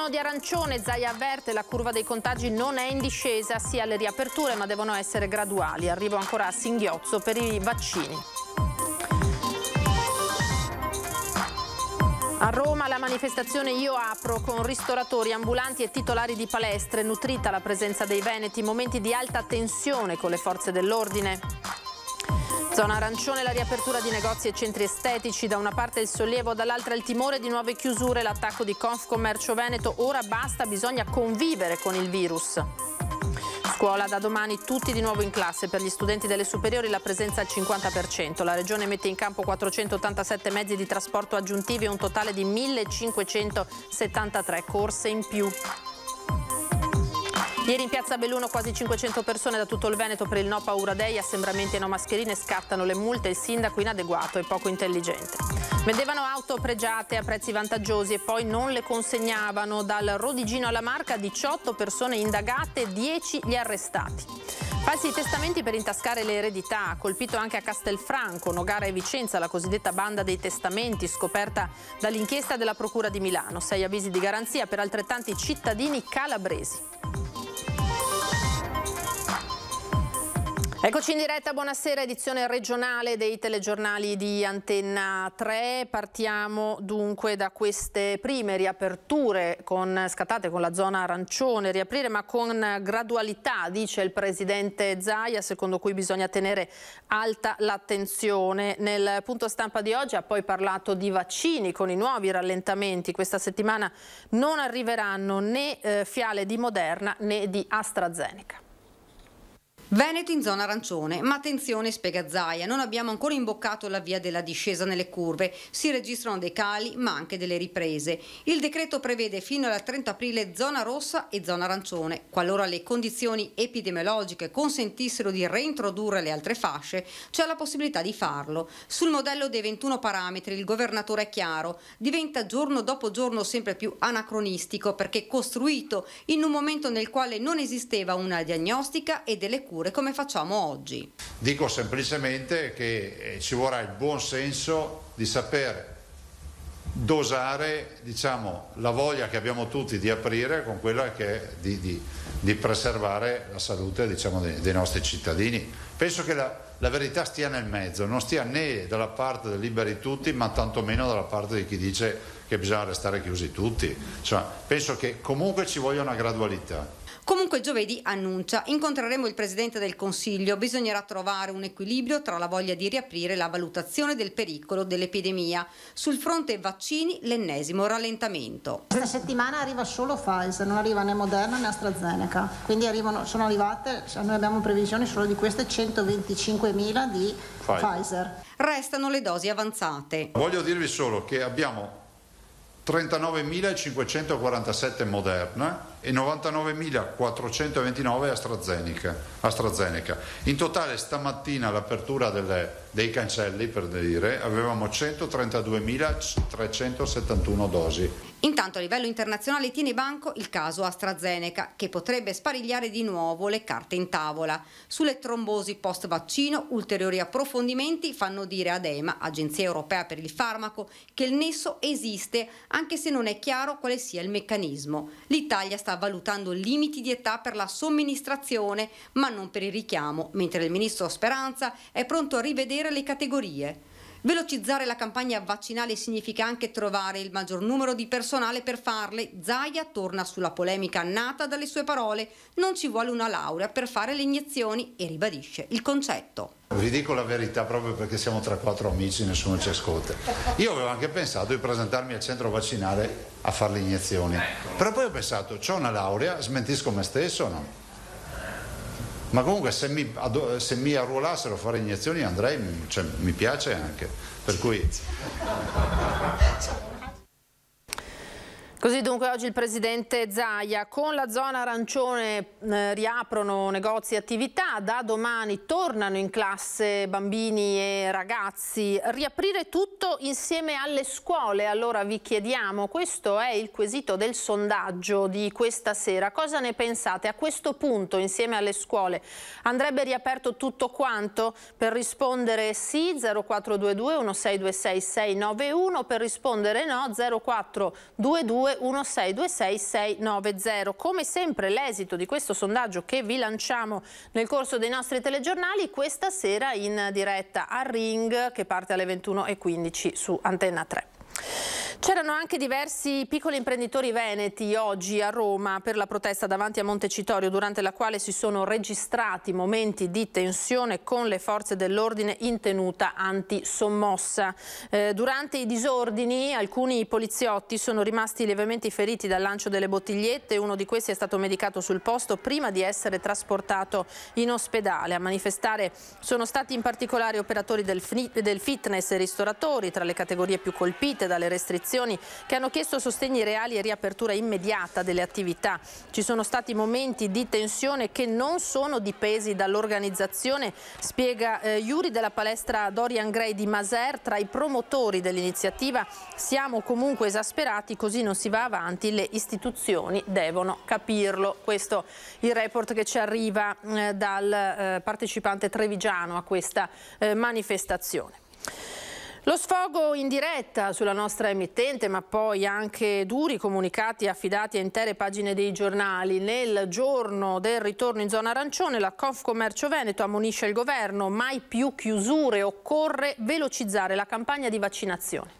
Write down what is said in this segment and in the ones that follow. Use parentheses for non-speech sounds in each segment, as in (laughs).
Governo di arancione, Zai avverte la curva dei contagi non è in discesa, sia le riaperture ma devono essere graduali. Arrivo ancora a singhiozzo per i vaccini. A Roma la manifestazione Io apro con ristoratori, ambulanti e titolari di palestre, nutrita la presenza dei veneti, momenti di alta tensione con le forze dell'ordine. Zona arancione la riapertura di negozi e centri estetici, da una parte il sollievo, dall'altra il timore di nuove chiusure, l'attacco di Confcommercio Veneto, ora basta, bisogna convivere con il virus. Scuola da domani tutti di nuovo in classe, per gli studenti delle superiori la presenza al 50%, la regione mette in campo 487 mezzi di trasporto aggiuntivi e un totale di 1573 corse in più. Ieri in piazza Belluno quasi 500 persone da tutto il Veneto per il no paura dei assembramenti e no mascherine scattano le multe, il sindaco inadeguato e poco intelligente. Vendevano auto pregiate a prezzi vantaggiosi e poi non le consegnavano. Dal Rodigino alla Marca 18 persone indagate, 10 gli arrestati. Falsi testamenti per intascare le eredità, colpito anche a Castelfranco, Nogara e Vicenza, la cosiddetta banda dei testamenti scoperta dall'inchiesta della Procura di Milano. Sei avvisi di garanzia per altrettanti cittadini calabresi. Eccoci in diretta, buonasera, edizione regionale dei telegiornali di Antenna 3. Partiamo dunque da queste prime riaperture con, scattate con la zona arancione, riaprire ma con gradualità, dice il presidente Zaia, secondo cui bisogna tenere alta l'attenzione. Nel punto stampa di oggi ha poi parlato di vaccini con i nuovi rallentamenti. Questa settimana non arriveranno né eh, fiale di Moderna né di AstraZeneca. Veneto in zona arancione, ma attenzione spiega Zaia, non abbiamo ancora imboccato la via della discesa nelle curve, si registrano dei cali ma anche delle riprese. Il decreto prevede fino al 30 aprile zona rossa e zona arancione, qualora le condizioni epidemiologiche consentissero di reintrodurre le altre fasce, c'è la possibilità di farlo. Sul modello dei 21 parametri il governatore è chiaro, diventa giorno dopo giorno sempre più anacronistico perché costruito in un momento nel quale non esisteva una diagnostica e delle cure sicure come facciamo oggi. Dico semplicemente che eh, ci vorrà il buon senso di saper dosare diciamo, la voglia che abbiamo tutti di aprire con quella che è di, di, di preservare la salute diciamo, dei, dei, nostri cittadini. Penso che la, la, verità stia nel mezzo, non stia né dalla parte del liberi tutti, ma tantomeno dalla parte di chi dice che bisogna restare chiusi tutti. Cioè, penso che comunque ci voglia una gradualità. Comunque giovedì annuncia, incontreremo il Presidente del Consiglio, bisognerà trovare un equilibrio tra la voglia di riaprire la valutazione del pericolo dell'epidemia. Sul fronte vaccini l'ennesimo rallentamento. Questa settimana arriva solo Pfizer, non arriva né Moderna né AstraZeneca, quindi arrivano, sono arrivate, cioè noi abbiamo previsioni solo di queste 125.000 di Pfizer. Pfizer. Restano le dosi avanzate. Voglio dirvi solo che abbiamo 39.547 Moderna e 99.429 AstraZeneca. AstraZeneca. In totale stamattina l'apertura delle dei cancelli, per dire, avevamo 132.371 dosi. Intanto a livello internazionale tiene banco il caso AstraZeneca, che potrebbe sparigliare di nuovo le carte in tavola. Sulle trombosi post vaccino, ulteriori approfondimenti fanno dire ad EMA, Agenzia Europea per il Farmaco, che il nesso esiste, anche se non è chiaro quale sia il meccanismo. L'Italia sta valutando limiti di età per la somministrazione, ma non per il richiamo, mentre il ministro Speranza è pronto a rivedere rivedere le categorie. Velocizzare la campagna vaccinale significa anche trovare il maggior numero di personale per farle. Zaia torna sulla polemica nata dalle sue parole. Non ci vuole una laurea per fare le iniezioni e ribadisce il concetto. Vi dico la verità proprio perché siamo tra quattro amici, nessuno ci ascolta. Io avevo anche pensato di presentarmi al centro vaccinale a fare le iniezioni, ecco. però poi ho pensato, ho una laurea, smentisco me stesso o no? ma comunque se mi, se mi arruolassero a fare iniezioni andrei, cioè, mi piace anche, per cui... Così dunque oggi il presidente Zaia, con la zona arancione eh, riaprono negozi e attività, da domani tornano in classe bambini e ragazzi, riaprire tutto insieme alle scuole, allora vi chiediamo, questo è il quesito del sondaggio di questa sera, cosa ne pensate? A questo punto insieme alle scuole andrebbe riaperto tutto quanto? Per rispondere sì 0422 1626 691, per rispondere no 0422 0216266690. Come sempre l'esito di questo sondaggio che vi lanciamo nel corso dei nostri telegiornali questa sera in diretta a Ring che parte alle 21.15 su Antenna 3. C'erano anche diversi piccoli imprenditori veneti oggi a Roma per la protesta davanti a Montecitorio durante la quale si sono registrati momenti di tensione con le forze dell'ordine in tenuta antisommossa. Eh, durante i disordini alcuni poliziotti sono rimasti lievemente feriti dal lancio delle bottigliette, uno di questi è stato medicato sul posto prima di essere trasportato in ospedale. A manifestare sono stati in particolare operatori del, del fitness e ristoratori tra le categorie più colpite dalle restrizioni associazioni che hanno chiesto sostegni reali e riapertura immediata delle attività. Ci sono stati momenti di tensione che non sono dipesi dall'organizzazione, spiega eh, Iuri della palestra Dorian Gray di Maser, tra i promotori dell'iniziativa. Siamo comunque esasperati, così non si va avanti, le istituzioni devono capirlo. Questo è il report che ci arriva eh, dal eh, partecipante trevigiano a questa eh, manifestazione. Lo sfogo in diretta sulla nostra emittente, ma poi anche duri comunicati affidati a intere pagine dei giornali. Nel giorno del ritorno in zona arancione, la Confcommercio Veneto ammonisce il governo: mai più chiusure, occorre velocizzare la campagna di vaccinazione.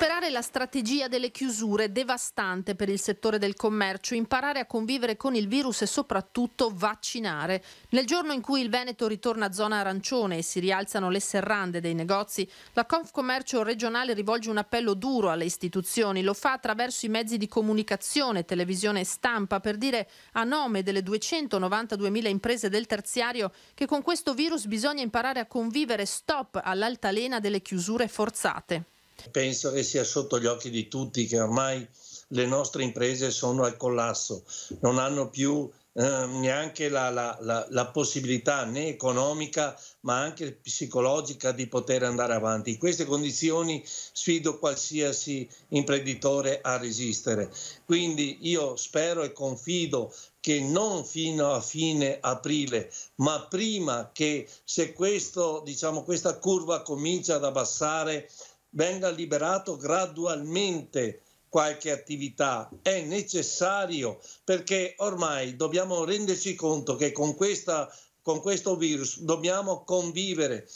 Superare la strategia delle chiusure devastante per il settore del commercio, imparare a convivere con il virus e soprattutto vaccinare. Nel giorno in cui il Veneto ritorna a zona arancione e si rialzano le serrande dei negozi, la Confcommercio regionale rivolge un appello duro alle istituzioni. Lo fa attraverso i mezzi di comunicazione, televisione e stampa per dire a nome delle 292.000 imprese del terziario che con questo virus bisogna imparare a convivere stop all'altalena delle chiusure forzate. Penso che sia sotto gli occhi di tutti che ormai le nostre imprese sono al collasso, non hanno più eh, neanche la, la, la, la, possibilità né economica ma anche psicologica di poter andare avanti. In queste condizioni sfido qualsiasi imprenditore a resistere. Quindi io spero e confido che non fino a fine aprile, ma prima che se questo, diciamo, questa curva comincia ad abbassare, venga liberato gradualmente qualche attività. È necessario perché ormai dobbiamo renderci conto che con questa con questo virus dobbiamo convivere.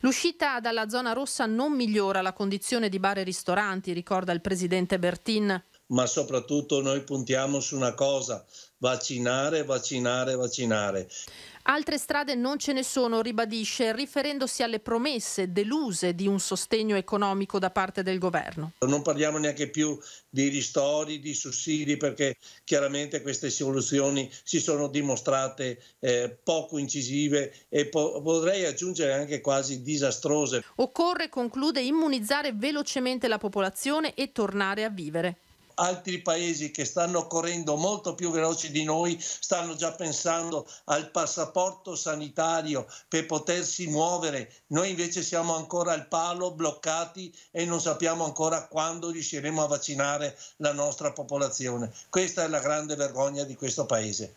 L'uscita dalla zona rossa non migliora la condizione di bar e ristoranti, ricorda il presidente Bertin ma soprattutto noi puntiamo su una cosa, vaccinare, vaccinare, vaccinare. Altre strade non ce ne sono, ribadisce, riferendosi alle promesse deluse di un sostegno economico da parte del governo. Non parliamo neanche più di ristori, di sussidi, perché chiaramente queste soluzioni si sono dimostrate eh, poco incisive e po- potrei aggiungere anche quasi disastrose. Occorre, conclude, immunizzare velocemente la popolazione e tornare a vivere altri paesi che stanno correndo molto più veloci di noi stanno già pensando al passaporto sanitario per potersi muovere. Noi invece siamo ancora al palo, bloccati e non sappiamo ancora quando riusciremo a vaccinare la nostra popolazione. Questa è la grande vergogna di questo paese.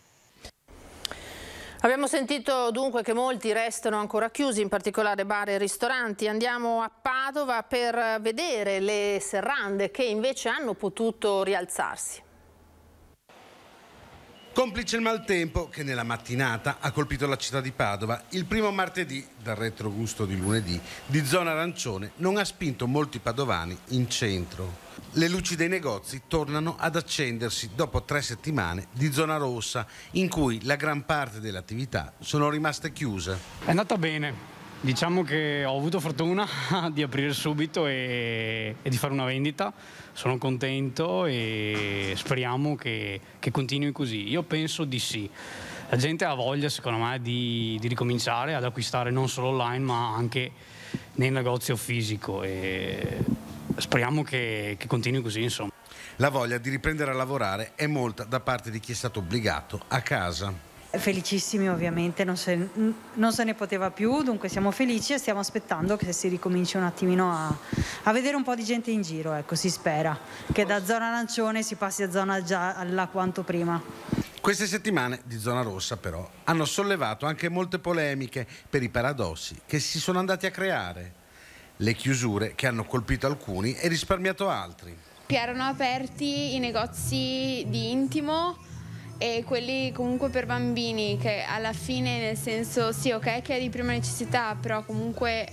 Abbiamo sentito dunque che molti restano ancora chiusi, in particolare bar e ristoranti. Andiamo a Padova per vedere le serrande che invece hanno potuto rialzarsi. Complice il maltempo che nella mattinata ha colpito la città di Padova, il primo martedì, dal retrogusto di lunedì, di zona arancione non ha spinto molti padovani in centro. Le luci dei negozi tornano ad accendersi dopo tre settimane di zona rossa, in cui la gran parte delle attività sono rimaste chiuse. È andata bene. Diciamo che ho avuto fortuna (laughs) di aprire subito e, e di fare una vendita sono contento e speriamo che, che, continui così. Io penso di sì. La gente ha voglia, secondo me, di, di ricominciare ad acquistare non solo online ma anche nel negozio fisico e speriamo che, che continui così, insomma. La voglia di riprendere a lavorare è molta da parte di chi è stato obbligato a casa. Felicissimi ovviamente, non se, non se, ne poteva più, dunque siamo felici e stiamo aspettando che si ricominci un attimino a, a vedere un po' di gente in giro, ecco, si spera che da zona arancione si passi a zona gialla quanto prima. Queste settimane di zona rossa però hanno sollevato anche molte polemiche per i paradossi che si sono andati a creare, le chiusure che hanno colpito alcuni e risparmiato altri. Che erano aperti i negozi di intimo e quelli comunque per bambini che alla fine nel senso sì ok che è di prima necessità però comunque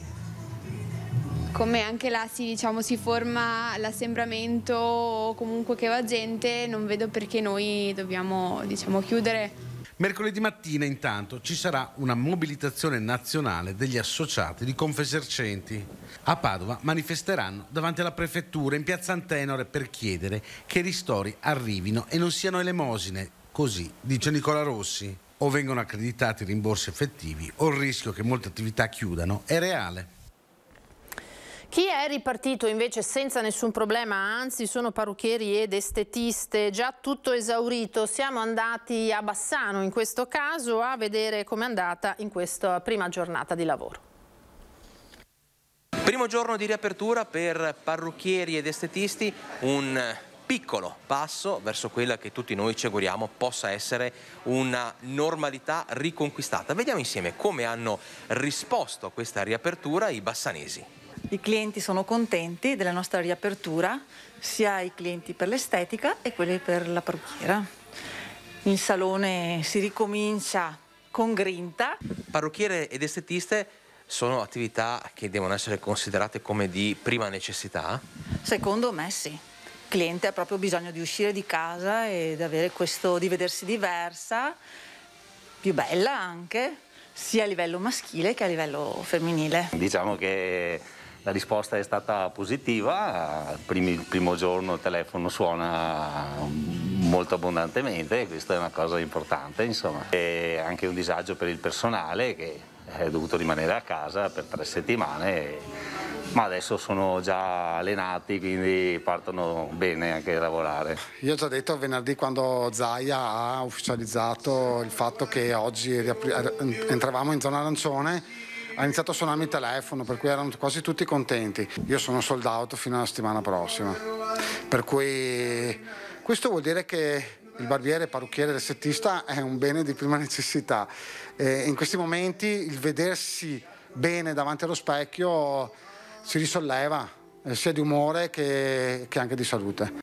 come anche là si, diciamo, si forma l'assembramento o comunque che va gente non vedo perché noi dobbiamo diciamo, chiudere. Mercoledì mattina intanto ci sarà una mobilitazione nazionale degli associati di Confesercenti. A Padova manifesteranno davanti alla prefettura in piazza Antenore per chiedere che i ristori arrivino e non siano elemosine così, dice Nicola Rossi, o vengono accreditati rimborsi effettivi o il rischio che molte attività chiudano è reale. Chi è ripartito invece senza nessun problema, anzi sono parrucchieri ed estetiste, già tutto esaurito. Siamo andati a Bassano in questo caso a vedere com'è andata in questa prima giornata di lavoro. Primo giorno di riapertura per parrucchieri ed estetisti, un piccolo passo verso quella che tutti noi ci auguriamo possa essere una normalità riconquistata. Vediamo insieme come hanno risposto a questa riapertura i bassanesi. I clienti sono contenti della nostra riapertura, sia i clienti per l'estetica e quelli per la parrucchiera. Il salone si ricomincia con grinta. Parrucchiere ed estetiste sono attività che devono essere considerate come di prima necessità? Secondo me sì cliente ha proprio bisogno di uscire di casa ed avere questo di vedersi diversa, più bella anche, sia a livello maschile che a livello femminile. Diciamo che la risposta è stata positiva, il primo giorno il telefono suona molto abbondantemente, questa è una cosa importante insomma. È anche un disagio per il personale che è dovuto rimanere a casa per tre settimane ma adesso sono già allenati quindi partono bene anche a lavorare. Io ho già detto venerdì quando Zaia ha ufficializzato il fatto che oggi eh, entravamo in zona arancione ha iniziato a suonarmi il telefono, per cui erano quasi tutti contenti. Io sono sold out fino alla settimana prossima. Per cui questo vuol dire che il barbiere, parrucchiere, il settista è un bene di prima necessità. E in questi momenti il vedersi bene davanti allo specchio si risolleva eh, sia di umore che, che anche di salute.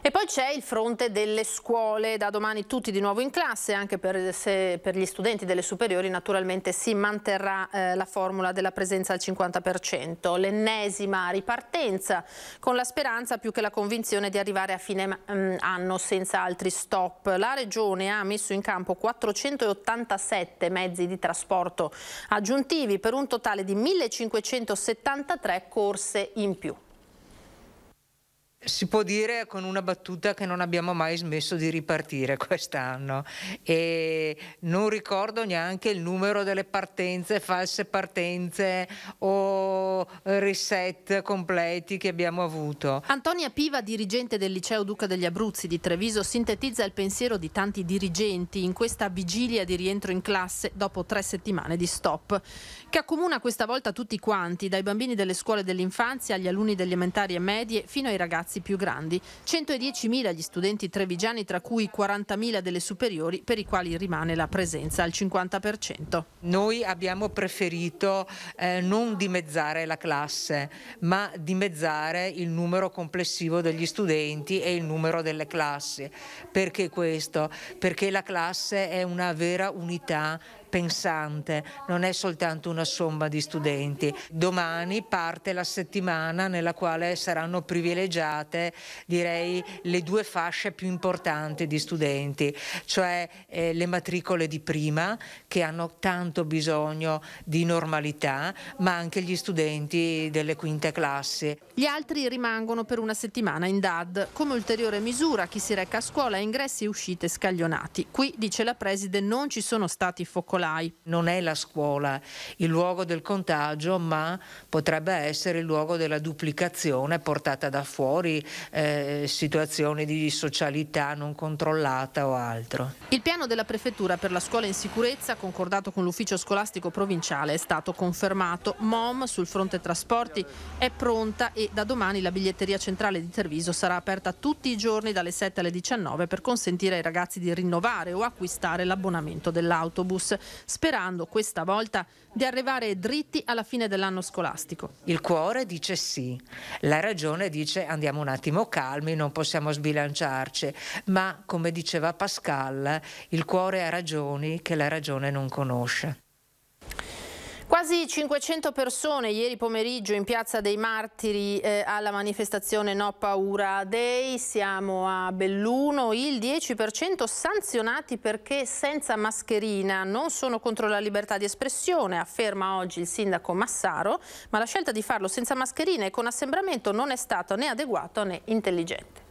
E poi c'è il fronte delle scuole, da domani tutti di nuovo in classe, anche per, se, per gli studenti delle superiori naturalmente si manterrà eh, la formula della presenza al 50%, l'ennesima ripartenza con la speranza più che la convinzione di arrivare a fine mh, mm, anno senza altri stop. La Regione ha messo in campo 487 mezzi di trasporto aggiuntivi per un totale di 1573 corse in più si può dire con una battuta che non abbiamo mai smesso di ripartire quest'anno e non ricordo neanche il numero delle partenze, false partenze o reset completi che abbiamo avuto. Antonia Piva, dirigente del liceo Duca degli Abruzzi di Treviso, sintetizza il pensiero di tanti dirigenti in questa vigilia di rientro in classe dopo tre settimane di stop che accomuna questa volta tutti quanti, dai bambini delle scuole dell'infanzia agli alunni degli elementari e medie fino ai ragazzi più grandi. 110.000 gli studenti trevigiani, tra cui 40.000 delle superiori, per i quali rimane la presenza al 50%. Noi abbiamo preferito eh, non dimezzare la classe, ma dimezzare il numero complessivo degli studenti e il numero delle classi. Perché questo? Perché la classe è una vera unità pensante, non è soltanto una somma di studenti. Domani parte la settimana nella quale saranno privilegiate direi le due fasce più importanti di studenti, cioè eh, le matricole di prima che hanno tanto bisogno di normalità, ma anche gli studenti delle quinte classi. Gli altri rimangono per una settimana in DAD. Come ulteriore misura chi si recca a scuola ha ingressi e uscite scaglionati. Qui, dice la preside, non ci sono stati focolati focolai. Non è la scuola il luogo del contagio, ma potrebbe essere il luogo della duplicazione portata da fuori, eh, situazioni di socialità non controllata o altro. Il piano della Prefettura per la scuola in sicurezza, concordato con l'ufficio scolastico provinciale, è stato confermato. MOM sul fronte trasporti è pronta e da domani la biglietteria centrale di Terviso sarà aperta tutti i giorni dalle 7 alle 19 per consentire ai ragazzi di rinnovare o acquistare l'abbonamento dell'autobus sperando questa volta di arrivare dritti alla fine dell'anno scolastico. Il cuore dice sì, la ragione dice andiamo un attimo calmi, non possiamo sbilanciarci, ma come diceva Pascal, il cuore ha ragioni che la ragione non conosce. Quasi 500 persone ieri pomeriggio in Piazza dei Martiri eh, alla manifestazione No Paura Day, siamo a Belluno, il 10% sanzionati perché senza mascherina non sono contro la libertà di espressione, afferma oggi il sindaco Massaro, ma la scelta di farlo senza mascherina e con assembramento non è stata né adeguata né intelligente.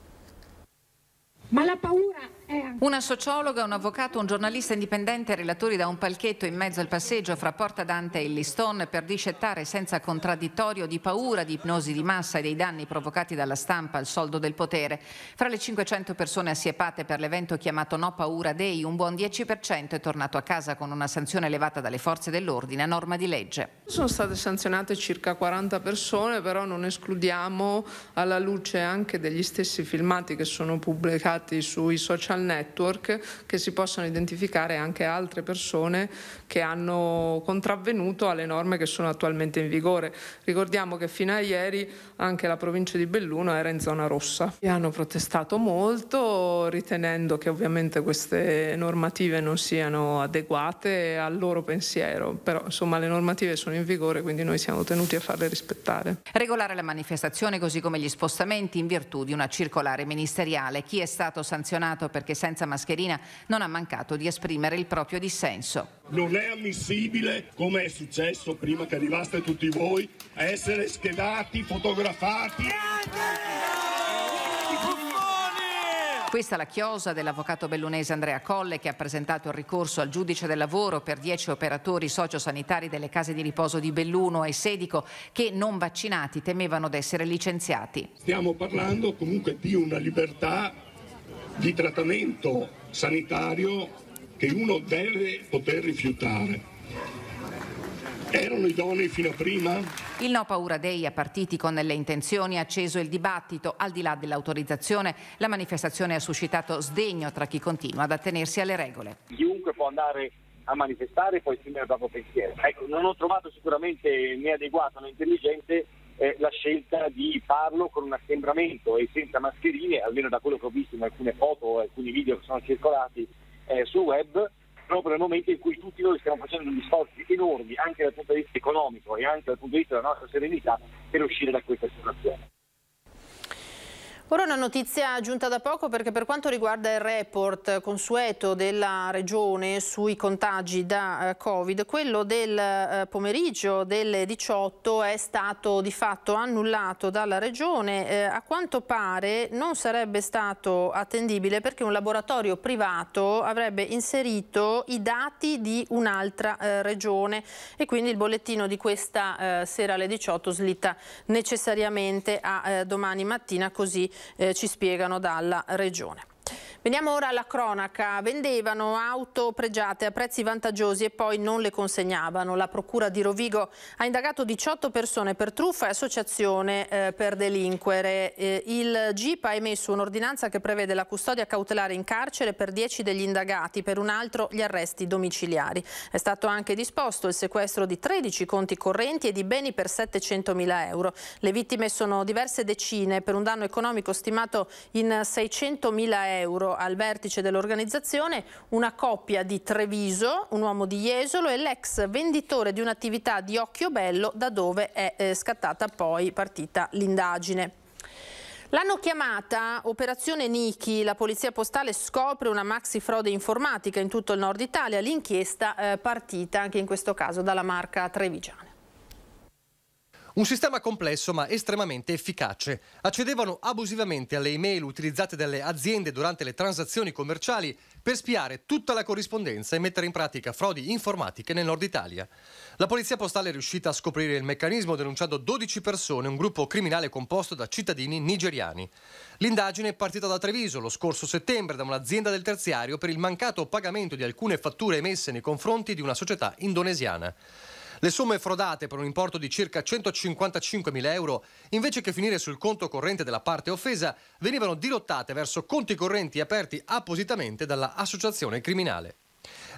Ma la paura eh. Una sociologa, un avvocato, un giornalista indipendente, relatori da un palchetto in mezzo al passeggio fra Porta Dante e Liston per discettare senza contraddittorio di paura, di ipnosi di massa e dei danni provocati dalla stampa al soldo del potere. Fra le 500 persone assiepate per l'evento chiamato No Paura Day, un buon 10% è tornato a casa con una sanzione elevata dalle forze dell'ordine a norma di legge. Sono state sanzionate circa 40 persone, però non escludiamo alla luce anche degli stessi filmati che sono pubblicati sui social social network che si possano identificare anche altre persone che hanno contravvenuto alle norme che sono attualmente in vigore. Ricordiamo che fino a ieri anche la provincia di Belluno era in zona rossa e hanno protestato molto ritenendo che ovviamente queste normative non siano adeguate al loro pensiero, però insomma le normative sono in vigore quindi noi siamo tenuti a farle rispettare. Regolare la manifestazione così come gli spostamenti in virtù di una circolare ministeriale. Chi è stato sanzionato perché senza mascherina non ha mancato di esprimere il proprio dissenso. Non è ammissibile, come è successo prima che arrivaste tutti voi, essere schedati, fotografati. Questa è la chiosa dell'avvocato bellunese Andrea Colle che ha presentato il ricorso al giudice del lavoro per 10 operatori sociosanitari delle case di riposo di Belluno e Sedico che non vaccinati temevano d'essere licenziati. Stiamo parlando comunque di una libertà di trattamento sanitario che uno deve poter rifiutare. Erano idonei fino a prima? Il No Paura Day a partiti con le intenzioni ha acceso il dibattito. Al di là dell'autorizzazione, la manifestazione ha suscitato sdegno tra chi continua ad attenersi alle regole. Chiunque può andare a manifestare e poi esprimere il proprio pensiero. Ecco, non ho trovato sicuramente né adeguato né intelligente eh, la scelta di farlo con un assembramento e senza mascherine, almeno da quello che ho visto in alcune foto o alcuni video che sono circolati, eh, sul web proprio nel momento in cui tutti noi stiamo facendo degli sforzi enormi anche dal punto di vista economico e anche dal punto di vista della nostra serenità per uscire da questa situazione. Ora una notizia giunta da poco perché per quanto riguarda il report consueto della Regione sui contagi da eh, Covid, quello del eh, pomeriggio delle 18 è stato di fatto annullato dalla Regione. Eh, a quanto pare non sarebbe stato attendibile perché un laboratorio privato avrebbe inserito i dati di un'altra Regione e quindi il bollettino di questa sera alle 18 slitta necessariamente a domani mattina così eh, ci spiegano dalla Regione. Veniamo ora alla cronaca. Vendevano auto pregiate a prezzi vantaggiosi e poi non le consegnavano. La procura di Rovigo ha indagato 18 persone per truffa e associazione eh, per delinquere. Eh, il GIP ha emesso un'ordinanza che prevede la custodia cautelare in carcere per 10 degli indagati, per un altro gli arresti domiciliari. È stato anche disposto il sequestro di 13 conti correnti e di beni per 700 mila euro. Le vittime sono diverse decine per un danno economico stimato in 600 mila euro al vertice dell'organizzazione una coppia di Treviso, un uomo di Jesolo e l'ex venditore di un'attività di Occhio Bello da dove è eh, scattata poi partita l'indagine. L'hanno chiamata Operazione Niki, la polizia postale scopre una maxi frode informatica in tutto il nord Italia, l'inchiesta eh, partita anche in questo caso dalla marca Trevigiano. Un sistema complesso ma estremamente efficace. Accedevano abusivamente alle email utilizzate dalle aziende durante le transazioni commerciali per spiare tutta la corrispondenza e mettere in pratica frodi informatiche nel nord Italia. La polizia postale è riuscita a scoprire il meccanismo denunciando 12 persone, un gruppo criminale composto da cittadini nigeriani. L'indagine è partita da Treviso lo scorso settembre da un'azienda del terziario per il mancato pagamento di alcune fatture emesse nei confronti di una società indonesiana. Le somme frodate per un importo di circa 155.000 euro, invece che finire sul conto corrente della parte offesa, venivano dirottate verso conti correnti aperti appositamente dalla associazione criminale.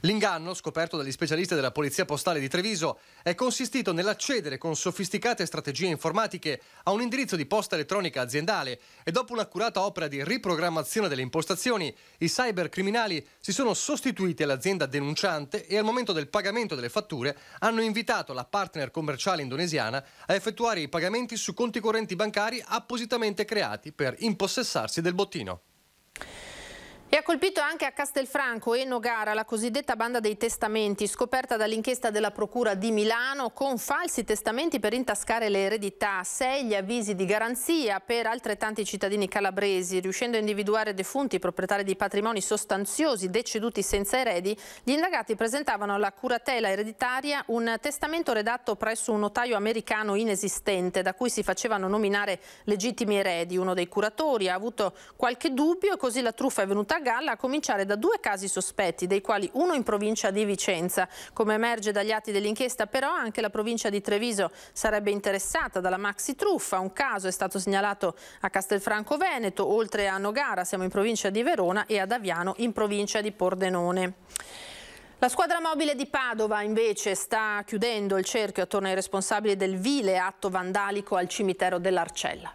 L'inganno, scoperto dagli specialisti della Polizia Postale di Treviso, è consistito nell'accedere con sofisticate strategie informatiche a un indirizzo di posta elettronica aziendale e dopo un'accurata opera di riprogrammazione delle impostazioni, i cybercriminali si sono sostituiti all'azienda denunciante e al momento del pagamento delle fatture hanno invitato la partner commerciale indonesiana a effettuare i pagamenti su conti correnti bancari appositamente creati per impossessarsi del bottino. E ha colpito anche a Castelfranco e Nogara la cosiddetta banda dei testamenti, scoperta dall'inchiesta della Procura di Milano con falsi testamenti per intascare le eredità, sei gli avvisi di garanzia per altrettanti cittadini calabresi. Riuscendo a individuare defunti proprietari di patrimoni sostanziosi deceduti senza eredi, gli indagati presentavano alla curatela ereditaria un testamento redatto presso un notaio americano inesistente, da cui si facevano nominare legittimi eredi. Uno dei curatori ha avuto qualche dubbio e così la truffa è venuta galla a cominciare da due casi sospetti, dei quali uno in provincia di Vicenza. Come emerge dagli atti dell'inchiesta però anche la provincia di Treviso sarebbe interessata dalla maxi truffa. Un caso è stato segnalato a Castelfranco Veneto, oltre a Nogara siamo in provincia di Verona e ad Aviano in provincia di Pordenone. La squadra mobile di Padova invece sta chiudendo il cerchio attorno ai responsabili del vile atto vandalico al cimitero dell'Arcella.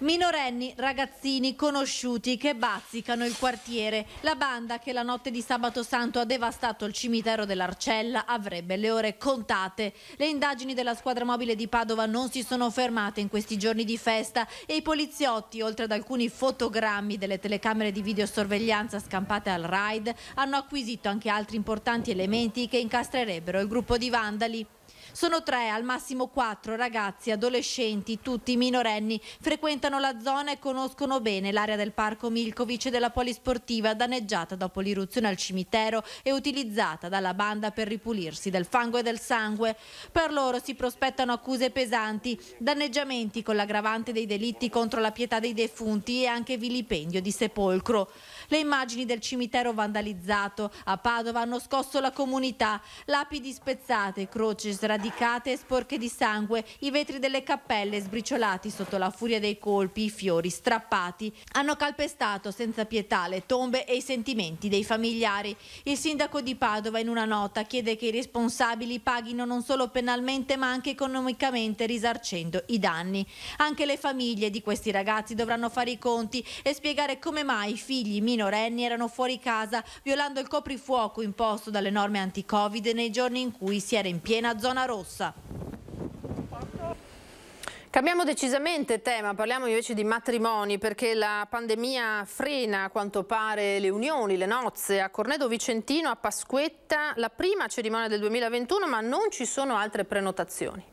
Minorenni, ragazzini conosciuti che bazzicano il quartiere. La banda che la notte di sabato santo ha devastato il cimitero dell'Arcella avrebbe le ore contate. Le indagini della squadra mobile di Padova non si sono fermate in questi giorni di festa e i poliziotti, oltre ad alcuni fotogrammi delle telecamere di videosorveglianza scampate al raid, hanno acquisito anche altri importanti elementi che incastrerebbero il gruppo di vandali. Sono tre, al massimo quattro ragazzi, adolescenti, tutti minorenni, frequentano la zona e conoscono bene l'area del parco Milkovic e della polisportiva danneggiata dopo l'irruzione al cimitero e utilizzata dalla banda per ripulirsi del fango e del sangue. Per loro si prospettano accuse pesanti, danneggiamenti con l'aggravante dei delitti contro la pietà dei defunti e anche vilipendio di sepolcro. Le immagini del cimitero vandalizzato a Padova hanno scosso la comunità. Lapidi spezzate, croci sradicate e sporche di sangue, i vetri delle cappelle sbriciolati sotto la furia dei colpi, i fiori strappati. Hanno calpestato senza pietà le tombe e i sentimenti dei familiari. Il sindaco di Padova in una nota chiede che i responsabili paghino non solo penalmente ma anche economicamente risarcendo i danni. Anche le famiglie di questi ragazzi dovranno fare i conti e spiegare come mai i figli minori minorenni erano fuori casa violando il coprifuoco imposto dalle norme anti-covid nei giorni in cui si era in piena zona rossa. Cambiamo decisamente tema, parliamo invece di matrimoni perché la pandemia frena a quanto pare le unioni, le nozze. A Cornedo Vicentino, a Pasquetta, la prima cerimonia del 2021 ma non ci sono altre prenotazioni.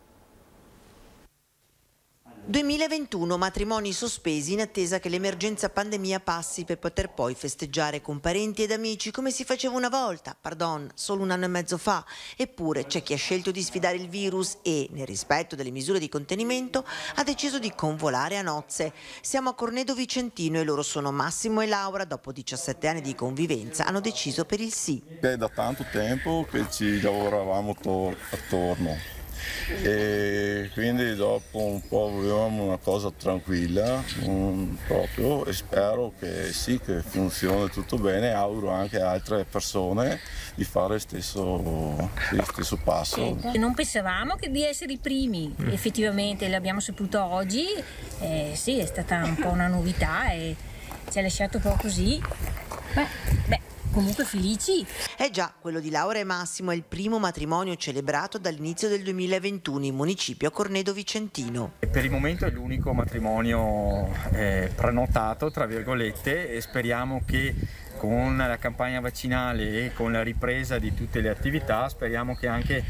2021 matrimoni sospesi in attesa che l'emergenza pandemia passi per poter poi festeggiare con parenti ed amici come si faceva una volta, pardon, solo un anno e mezzo fa. Eppure c'è chi ha scelto di sfidare il virus e, nel rispetto delle misure di contenimento, ha deciso di convolare a nozze. Siamo a Cornedo Vicentino e loro sono Massimo e Laura, dopo 17 anni di convivenza, hanno deciso per il sì. È da tanto tempo che ci lavoravamo attorno e quindi dopo un po' volevamo una cosa tranquilla um, proprio e spero che sì, che funzioni tutto bene, auguro anche a altre persone di fare lo stesso, sì, stesso, passo. Non pensavamo che di essere i primi, mm. effettivamente l'abbiamo saputo oggi, eh, sì è stata un po' una novità e ci ha lasciato un po' così. Beh, beh comunque felici. Eh già, quello di Laura e Massimo è il primo matrimonio celebrato dall'inizio del 2021 in municipio Cornedo Vicentino. per il momento è l'unico matrimonio eh, prenotato, tra virgolette, e speriamo che con la campagna vaccinale e con la ripresa di tutte le attività speriamo che anche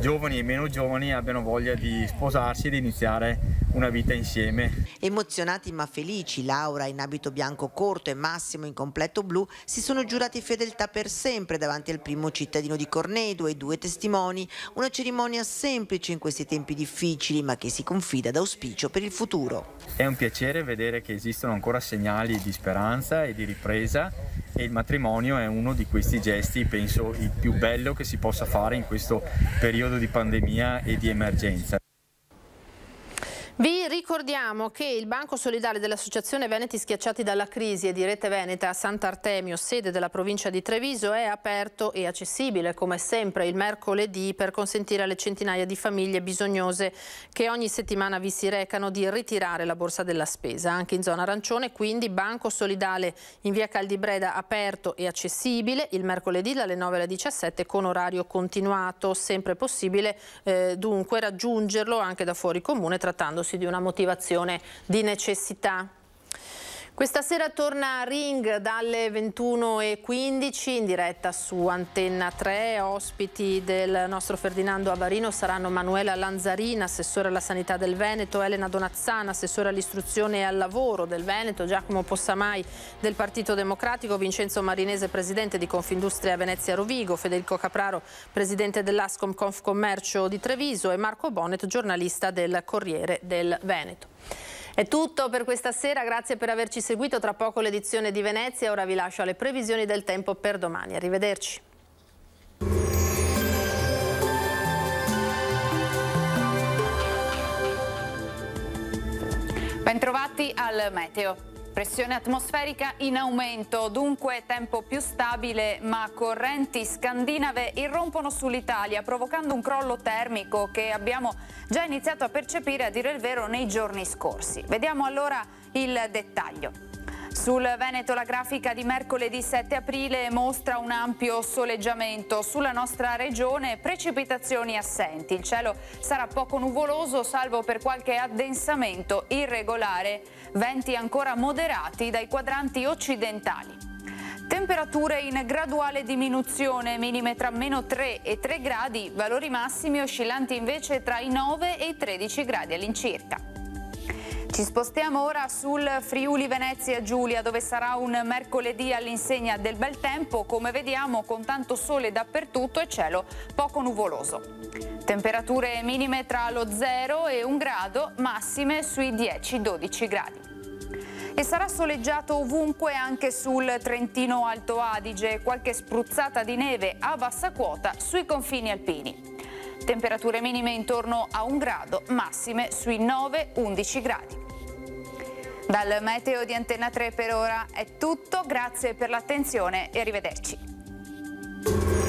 giovani e meno giovani abbiano voglia di sposarsi e di iniziare una vita insieme. Emozionati ma felici, Laura in abito bianco corto e Massimo in completo blu si sono giurati fedeltà per sempre davanti al primo cittadino di Cornedo e due testimoni, una cerimonia semplice in questi tempi difficili ma che si confida d'auspicio per il futuro. È un piacere vedere che esistono ancora segnali di speranza e di ripresa e il matrimonio è uno di questi gesti, penso, il più bello che si possa fare in questo periodo di pandemia e di emergenza. Vi ricordiamo che il Banco Solidale dell'Associazione Veneti Schiacciati dalla Crisi e di Rete Veneta a Sant'Artemio, sede della provincia di Treviso, è aperto e accessibile come sempre il mercoledì per consentire alle centinaia di famiglie bisognose che ogni settimana vi si recano di ritirare la borsa della spesa. Anche in zona arancione quindi Banco Solidale in via Caldibreda aperto e accessibile il mercoledì dalle 9 alle 17 con orario continuato, sempre possibile eh, dunque raggiungerlo anche da fuori comune trattandosi trattandosi di una motivazione di necessità? Questa sera torna a Ring dalle 21.15 in diretta su Antenna 3. Ospiti del nostro Ferdinando Avarino saranno Manuela Lanzarina, assessore alla sanità del Veneto, Elena Donazzana, assessore all'istruzione e al lavoro del Veneto, Giacomo Possamai del Partito Democratico, Vincenzo Marinese, presidente di Confindustria Venezia Rovigo, Federico Capraro, presidente dell'Ascom Confcommercio di Treviso e Marco Bonnet, giornalista del Corriere del Veneto. È tutto per questa sera, grazie per averci seguito, tra poco l'edizione di Venezia, ora vi lascio alle previsioni del tempo per domani, arrivederci. Bentrovati al Meteo. Pressione atmosferica in aumento, dunque tempo più stabile, ma correnti scandinave irrompono sull'Italia provocando un crollo termico che abbiamo già iniziato a percepire, a dire il vero, nei giorni scorsi. Vediamo allora il dettaglio. Sul Veneto la grafica di mercoledì 7 aprile mostra un ampio soleggiamento. Sulla nostra regione precipitazioni assenti. Il cielo sarà poco nuvoloso salvo per qualche addensamento irregolare venti ancora moderati dai quadranti occidentali. Temperature in graduale diminuzione, minime tra meno 3 e 3 gradi, valori massimi oscillanti invece tra i 9 e i 13 gradi all'incirca. Ci spostiamo ora sul Friuli Venezia Giulia dove sarà un mercoledì all'insegna del bel tempo, come vediamo con tanto sole dappertutto e cielo poco nuvoloso. Temperature minime tra lo 0 e 1 grado, massime sui 10-12 gradi. E sarà soleggiato ovunque anche sul Trentino Alto Adige, qualche spruzzata di neve a bassa quota sui confini alpini. Temperature minime intorno a 1 grado, massime sui 9-11 gradi. Dal meteo di Antenna 3 per ora è tutto, grazie per l'attenzione e arrivederci.